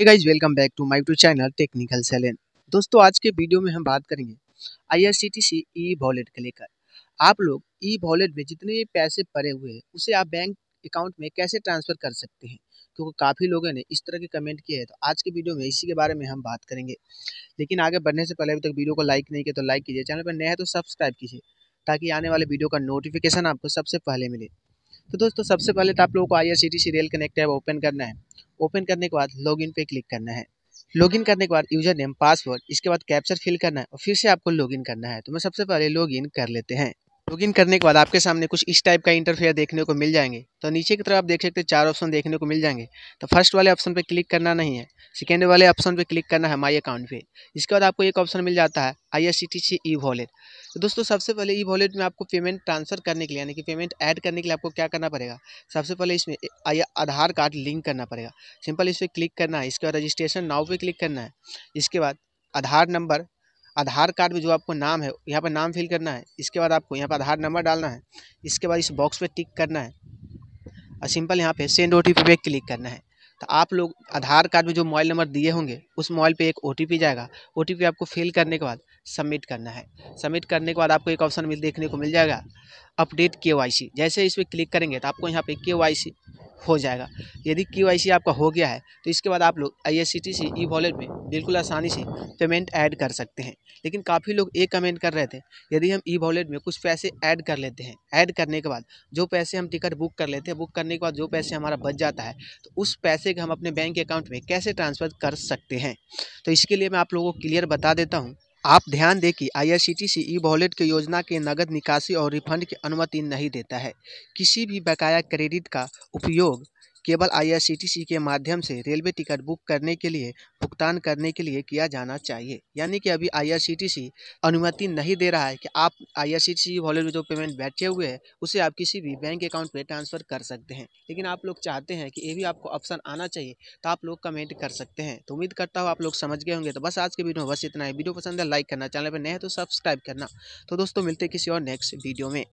hey guys welcome back to my to channel technical सैलेन दोस्तों आज के वीडियो में हम बात करेंगे आईआरसीटीसी ई वॉलेट के लेकर आप लोग ई वॉलेट में जितने पैसे पड़े हुए हैं उसे आप बैंक अकाउंट में कैसे ट्रांसफ़र कर सकते हैं क्योंकि काफ़ी लोगों ने इस तरह के कमेंट किए हैं तो आज के वीडियो में इसी के बारे में हम बात करेंगे लेकिन आगे बढ़ने से पहले अभी तक वीडियो को लाइक नहीं किया तो लाइक कीजिए चैनल पर नया है तो सब्सक्राइब कीजिए ताकि आने वाले वीडियो का नोटिफिकेशन आपको सबसे पहले मिले तो दोस्तों सबसे पहले तो आप लोगों को I R C T C rail connect app open करना है ओपन करने के बाद लॉगिन पे क्लिक करना है लॉगिन करने के बाद यूजर नेम पासवर्ड इसके बाद कैप्चर फिल करना है और फिर से आपको लॉगिन करना है तो मैं सबसे पहले लॉगिन कर लेते हैं लॉगिन करने के बाद आपके सामने कुछ इस टाइप का इंटरफेयर देखने को मिल जाएंगे तो नीचे की तरफ आप देख सकते हैं चार ऑप्शन देखने को मिल जाएंगे तो फर्स्ट वाले ऑप्शन पर क्लिक करना नहीं है सेकेंड वाले ऑप्शन पर क्लिक करना है माई अकाउंट पे इसके बाद आपको एक ऑप्शन मिल जाता है I S C T C e wallet तो दोस्तों सबसे पहले ई वॉलेट में आपको पेमेंट ट्रांसफर करने के लिए यानी कि पेमेंट ऐड करने के लिए आपको क्या करना पड़ेगा सबसे पहले इसमें आधार कार्ड लिंक करना पड़ेगा सिंपल इस पर क्लिक करना है इसके बाद रजिस्ट्रेशन नाव पर क्लिक करना है इसके बाद आधार नंबर आधार कार्ड में जो आपको नाम है यहाँ पर नाम फिल करना है इसके बाद आपको यहाँ पर आधार नंबर डालना है इसके बाद इस बॉक्स पर टिक करना है और सिंपल यहाँ पर सेंड ओ टी पे क्लिक करना है तो आप लोग आधार कार्ड में जो मोबाइल नंबर दिए होंगे उस मोबाइल पे एक ओ जाएगा ओ आपको फिल करने के बाद सबमिट करना है सबमिट करने के बाद आपको एक ऑप्शन मिल देखने को मिल जाएगा अपडेट के जैसे इस पर क्लिक करेंगे तो आपको यहाँ पे के हो जाएगा यदि के आपका हो गया है तो इसके बाद आप लोग आई एस सी ई वॉलेट में बिल्कुल आसानी से पेमेंट ऐड कर सकते हैं लेकिन काफ़ी लोग ये कमेंट कर रहे थे यदि हम ई वॉलेट में कुछ पैसे ऐड कर लेते हैं ऐड करने के बाद जो पैसे हम टिकट बुक कर लेते हैं बुक करने के बाद जो पैसे हमारा बच जाता है तो उस पैसे का हम अपने बैंक अकाउंट में कैसे ट्रांसफ़र कर सकते हैं तो इसके लिए मैं आप लोगों को क्लियर बता देता हूँ आप ध्यान दें कि आईआरसीटीसी ई e वॉलेट की योजना के नगद निकासी और रिफंड की अनुमति नहीं देता है किसी भी बकाया क्रेडिट का उपयोग केवल आईआरसीटीसी के माध्यम से रेलवे टिकट बुक करने के लिए भुगतान करने के लिए किया जाना चाहिए यानी कि अभी आईआरसीटीसी अनुमति नहीं दे रहा है कि आप आईआरसीटीसी वॉलेट में जो पेमेंट बैठे हुए हैं उसे आप किसी भी बैंक अकाउंट पर ट्रांसफ़र कर सकते हैं लेकिन आप लोग चाहते हैं कि ये भी आपको ऑप्शन आना चाहिए तो आप लोग कमेंट कर सकते हैं तो उम्मीद करता हूँ आप लोग समझ गए होंगे तो बस आज के वीडियो में बस इतना ही वीडियो पसंद है लाइक करना चैनल पर नए तो सब्सक्राइब करना तो दोस्तों मिलते किसी और नेक्स्ट वीडियो में